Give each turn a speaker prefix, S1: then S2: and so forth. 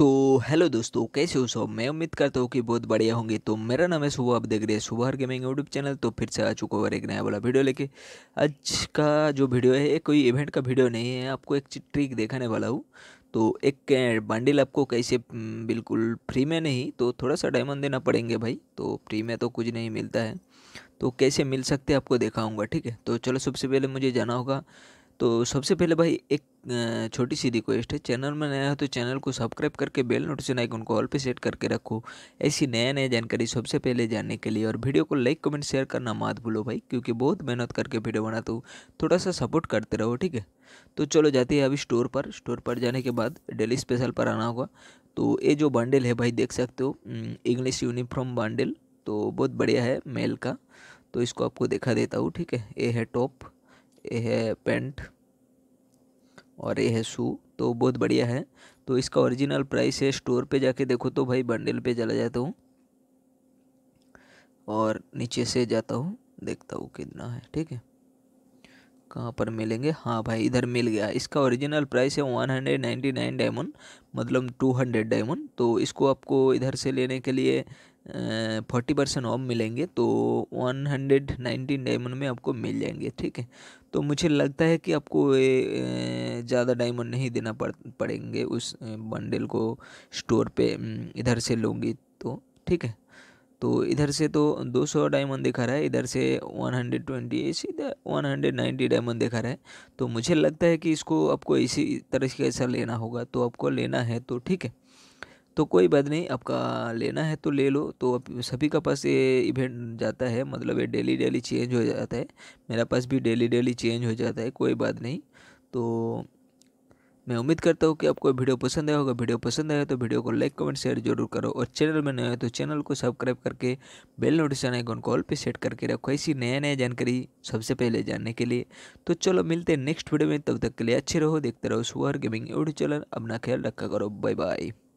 S1: तो हेलो दोस्तों कैसे हो सब मैं उम्मीद करता हूँ कि बहुत बढ़िया होंगे तो मेरा नाम है सुबह आप देख रहे हैं सुबह हर गेमिंग यूट्यूब चैनल तो फिर से आ चुका और एक नया वाला वीडियो लेके आज का जो वीडियो है कोई इवेंट का वीडियो नहीं है आपको एक ट्रिक दिखाने वाला हूँ तो एक बंडल आपको कैसे बिल्कुल फ्री में नहीं तो थोड़ा सा डायमंड देना पड़ेंगे भाई तो फ्री में तो कुछ नहीं मिलता है तो कैसे मिल सकते आपको दिखाऊँगा ठीक है तो चलो सबसे पहले मुझे जाना होगा तो सबसे पहले भाई एक छोटी सी रिक्वेस्ट है चैनल में नया हो तो चैनल को सब्सक्राइब करके बेल नोटिफिकेशन आइकन को ऑल पे सेट करके रखो ऐसी नया नया जानकारी सबसे पहले जानने के लिए और वीडियो को लाइक कमेंट शेयर करना मत भूलो भाई क्योंकि बहुत मेहनत करके वीडियो बनाता हूँ थोड़ा सा सपोर्ट करते रहो ठीक है तो चलो जाते हैं अभी स्टोर पर स्टोर पर जाने के बाद डेली स्पेशल पर आना होगा तो ये जो बंडल है भाई देख सकते हो इंग्लिश यूनिफॉर्म बंडल तो बहुत बढ़िया है मेल का तो इसको आपको देखा देता हूँ ठीक है ये है टॉप ये है पेंट और ये है शू तो बहुत बढ़िया है तो इसका ओरिजिनल प्राइस है स्टोर पे जाके देखो तो भाई बंडल पे चला जाता हूँ और नीचे से जाता हूँ देखता हूँ कितना है ठीक है कहाँ पर मिलेंगे हाँ भाई इधर मिल गया इसका ओरिजिनल प्राइस है one hundred ninety nine diamond मतलब टू हंड्रेड डायमंड तो इसको आपको इधर से लेने के लिए फोर्टी परसेंट ऑफ मिलेंगे तो वन हंड्रेड नाइन्टीन डायमंड में आपको मिल जाएंगे ठीक है तो मुझे लगता है कि आपको ज़्यादा डायमंड नहीं देना पड़ पड़ेंगे उस बंडल को स्टोर पे इधर से लूँगी तो ठीक है तो इधर से तो 200 डायमंड दिखा रहा है इधर से 120 हंड्रेड ट्वेंटी सीधा वन हंड्रेड नाइन्टी डायमंड दिखा रहा है तो मुझे लगता है कि इसको आपको इसी तरीके से लेना होगा तो आपको लेना है तो ठीक है तो कोई बात नहीं आपका लेना है तो ले लो तो सभी का पास ये इवेंट जाता है मतलब ये डेली डेली चेंज हो जाता है मेरा पास भी डेली डेली चेंज हो जाता है कोई बात नहीं तो मैं उम्मीद करता हूँ कि आपको वीडियो पसंद आया होगा वीडियो पसंद आया तो वीडियो को लाइक कमेंट शेयर जरूर करो और चैनल में नए हो तो चैनल को सब्सक्राइब करके बेल नोटिफिकेशन आइकॉन कॉल पे सेट करके रखो ऐसी नया नए जानकारी सबसे पहले जानने के लिए तो चलो मिलते हैं नेक्स्ट वीडियो में तब तक के लिए अच्छे रहो देखते रहो सुअर गेमिंग यूट्यूब चैनल अपना ख्याल रखा करो बाय बाय